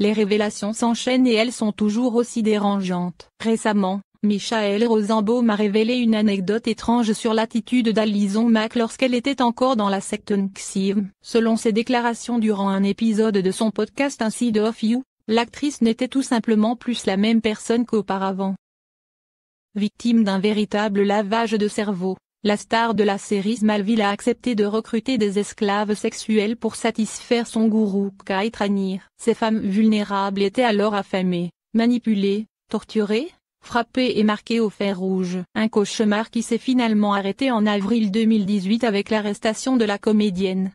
Les révélations s'enchaînent et elles sont toujours aussi dérangeantes. Récemment, Michael Rosenbaum a révélé une anecdote étrange sur l'attitude d'Alison Mac lorsqu'elle était encore dans la secte Nxiv. Selon ses déclarations durant un épisode de son podcast Inside of You, l'actrice n'était tout simplement plus la même personne qu'auparavant. Victime d'un véritable lavage de cerveau, la star de la série Smallville a accepté de recruter des esclaves sexuels pour satisfaire son gourou Kaitranir. Ces femmes vulnérables étaient alors affamées, manipulées, torturées, frappées et marquées au fer rouge. Un cauchemar qui s'est finalement arrêté en avril 2018 avec l'arrestation de la comédienne.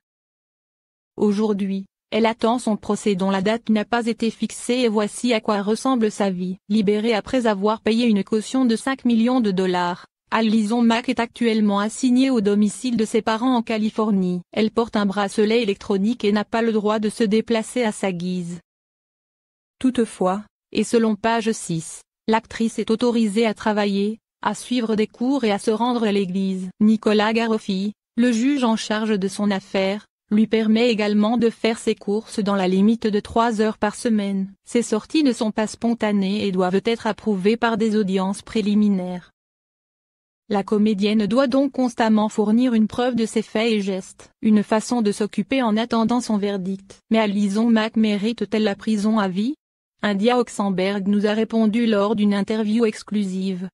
Aujourd'hui, elle attend son procès dont la date n'a pas été fixée et voici à quoi ressemble sa vie. Libérée après avoir payé une caution de 5 millions de dollars, Alison Mack est actuellement assignée au domicile de ses parents en Californie. Elle porte un bracelet électronique et n'a pas le droit de se déplacer à sa guise. Toutefois, et selon page 6, l'actrice est autorisée à travailler, à suivre des cours et à se rendre à l'église. Nicolas Garofi, le juge en charge de son affaire, lui permet également de faire ses courses dans la limite de trois heures par semaine. Ses sorties ne sont pas spontanées et doivent être approuvées par des audiences préliminaires. La comédienne doit donc constamment fournir une preuve de ses faits et gestes. Une façon de s'occuper en attendant son verdict. Mais Alison Mac mérite-t-elle la prison à vie India Oxenberg nous a répondu lors d'une interview exclusive.